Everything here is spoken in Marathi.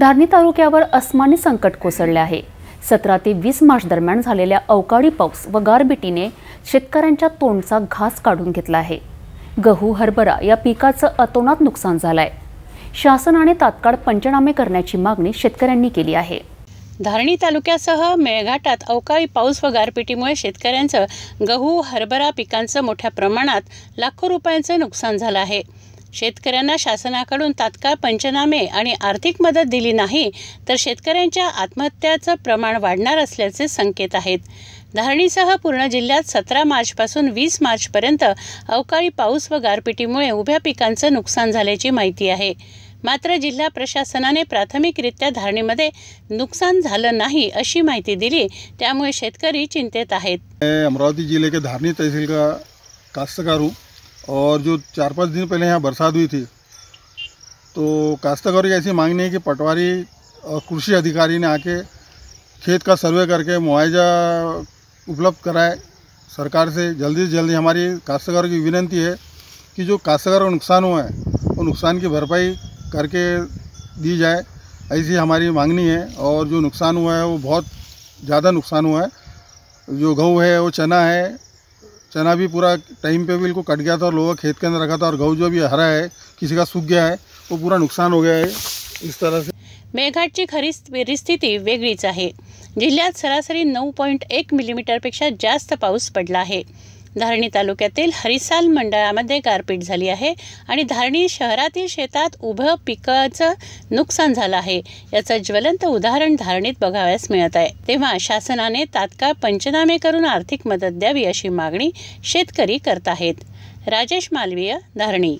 धारणी तालुक्यावर अस्मानी संकट कोसळले आहे सतरा ते वीस मार्च दरम्यान झालेल्या अवकाळी पाऊस व गारबिटीने शेतकऱ्यांच्या तोंडचा घास काढून घेतला आहे गहू हरभरा या पिकाचं अतोनात नुकसान झालं आहे शासनाने तात्काळ पंचनामे करण्याची मागणी शेतकऱ्यांनी केली आहे धारणी तालुक्यासह मेळघाटात अवकाळी पाऊस व गारपिटीमुळे शेतकऱ्यांचं गहू हरभरा पिकांचं मोठ्या प्रमाणात लाखो रुपयांचं नुकसान झालं आहे शेतकऱ्यांना शासनाकडून तात्काळ पंचनामे आणि आर्थिक मदत दिली नाही तर शेतकऱ्यांच्या आत्महत्याचं प्रमाण वाढणार असल्याचे संकेत आहेत धारणीसह पूर्ण जिल्ह्यात सतरा मार्चपासून वीस मार्चपर्यंत अवकाळी पाऊस व गारपिटीमुळे उभ्या पिकांचं नुकसान झाल्याची माहिती आहे मात्र जिल्हा प्रशासनाने प्राथमिकरित्या धारणीमध्ये नुकसान झालं नाही अशी माहिती दिली त्यामुळे शेतकरी चिंतेत आहेत अमरावती जिल्ह्याच्या धारणी तहसील का कास्तकारू और जो चार पाँच दिन पहले यहाँ बरसात हुई थी तो काश्तकारों की ऐसी मांगनी है कि पटवारी और कृषि अधिकारी ने आके खेत का सर्वे करके मुआवजा उपलब्ध कराए सरकार से जल्दी से जल्दी हमारी काश्तकारों की विनती है कि जो काश्तकारों को नुकसान हुआ है वो नुकसान की भरपाई करके दी जाए ऐसी हमारी मांगनी है और जो नुकसान हुआ है वो बहुत ज़्यादा नुकसान हुआ है जो गहू है वो चना है चना भी पूरा टाइम पे इनको कट गया था और लोगों खेत के अंदर रखा था और गऊ जो भी हरा है किसी का सूख गया है वो पूरा नुकसान हो गया है इस तरह से की खरी स्थिति वेगरी है जिहत सरासरी नौ पॉइंट एक पेक्षा जास्त पाउस पडला है धारणी तालुक्यातील हरिसाल मंडळामध्ये गारपीट झाली आहे आणि धारणी शहरातील शेतात उभं पिकाचं नुकसान झालं आहे याचं ज्वलंत उदाहरण धारणीत बघाव्यास मिळत आहे तेव्हा शासनाने तात्काळ पंचनामे करून आर्थिक मदत द्यावी अशी मागणी शेतकरी करत आहेत राजेश मालवीय धारणी